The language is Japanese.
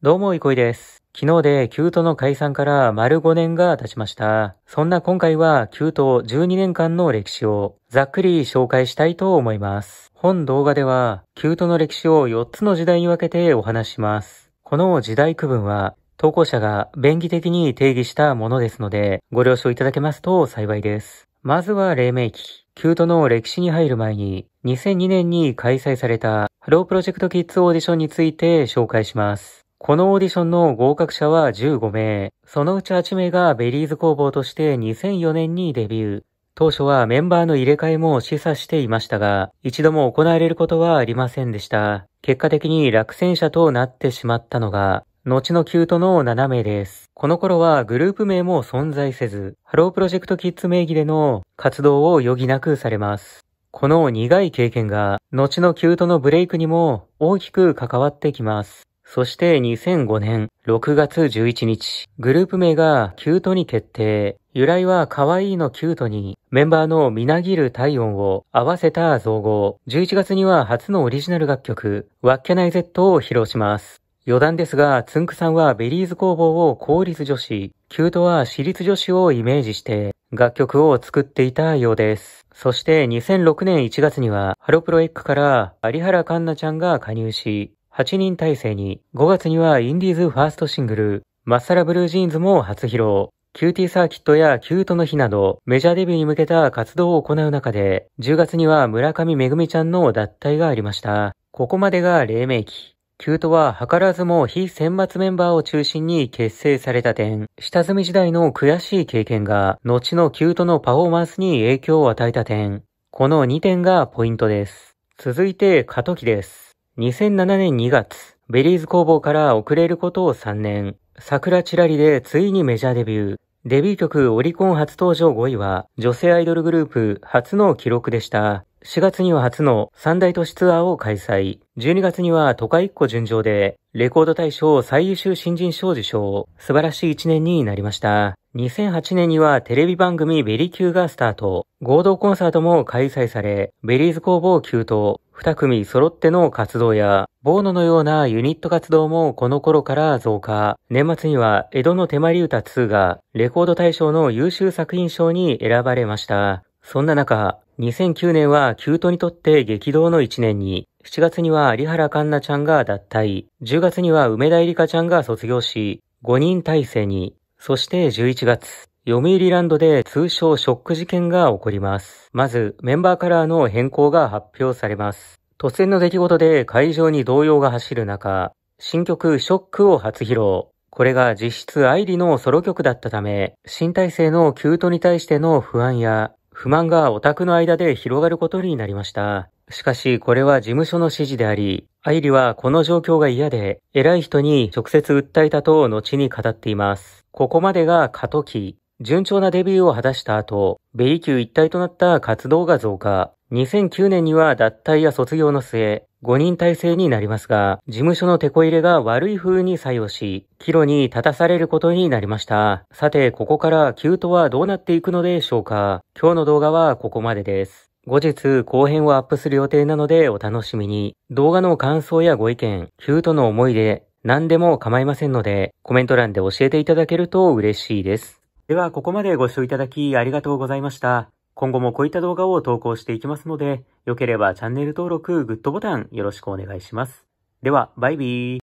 どうも、いこいです。昨日でキュートの解散から丸5年が経ちました。そんな今回はキュート12年間の歴史をざっくり紹介したいと思います。本動画ではキュートの歴史を4つの時代に分けてお話します。この時代区分は投稿者が便宜的に定義したものですので、ご了承いただけますと幸いです。まずは黎明期。キュートの歴史に入る前に、2002年に開催されたハロープロジェクトキッズオーディションについて紹介します。このオーディションの合格者は15名、そのうち8名がベリーズ工房として2004年にデビュー。当初はメンバーの入れ替えも示唆していましたが、一度も行われることはありませんでした。結果的に落選者となってしまったのが、後のキュートの7名です。この頃はグループ名も存在せず、ハロープロジェクトキッズ名義での活動を余儀なくされます。この苦い経験が、後のキュートのブレイクにも大きく関わってきます。そして2005年6月11日、グループ名がキュートに決定。由来は可愛いのキュートに、メンバーのみなぎる体温を合わせた造語。11月には初のオリジナル楽曲、わっけない Z を披露します。余談ですが、つんくさんはベリーズ工房を公立女子、キュートは私立女子をイメージして、楽曲を作っていたようです。そして2006年1月には、ハロプロエッグから有原環奈ちゃんが加入し、8人体制に、5月にはインディーズファーストシングル、マッサラブルージーンズも初披露。キューティーサーキットやキュートの日など、メジャーデビューに向けた活動を行う中で、10月には村上めぐみちゃんの脱退がありました。ここまでが黎明期。キュートは図らずも非選抜メンバーを中心に結成された点、下積み時代の悔しい経験が、後のキュートのパフォーマンスに影響を与えた点、この2点がポイントです。続いて、過渡期です。2007年2月、ベリーズ工房から遅れることを3年、桜チラリでついにメジャーデビュー。デビュー曲オリコン初登場5位は、女性アイドルグループ初の記録でした。4月には初の三大都市ツアーを開催。12月には都会1個順調で、レコード大賞最優秀新人賞受賞。素晴らしい1年になりました。2008年にはテレビ番組ベリキュがスタート、合同コンサートも開催され、ベリーズ工房急と2組揃っての活動や、ボーノのようなユニット活動もこの頃から増加。年末には、江戸の手まり歌2が、レコード大賞の優秀作品賞に選ばれました。そんな中、2009年は急ュトにとって激動の1年に、7月には有原環奈ちゃんが脱退、10月には梅田エリ香ちゃんが卒業し、5人体制に、そして11月、読売ランドで通称ショック事件が起こります。まず、メンバーカラーの変更が発表されます。突然の出来事で会場に動揺が走る中、新曲ショックを初披露。これが実質愛理のソロ曲だったため、新体制のキュートに対しての不安や不満がオタクの間で広がることになりました。しかしこれは事務所の指示であり、愛理はこの状況が嫌で、偉い人に直接訴えたと後に語っています。ここまでが過渡期。順調なデビューを果たした後、米ー一体となった活動が増加。2009年には脱退や卒業の末、5人体制になりますが、事務所の手こ入れが悪い風に作用し、岐路に立たされることになりました。さて、ここからキュートはどうなっていくのでしょうか今日の動画はここまでです。後日後編をアップする予定なのでお楽しみに。動画の感想やご意見、キュートの思い出、何でも構いませんので、コメント欄で教えていただけると嬉しいです。では、ここまでご視聴いただきありがとうございました。今後もこういった動画を投稿していきますので、良ければチャンネル登録、グッドボタンよろしくお願いします。では、バイビー。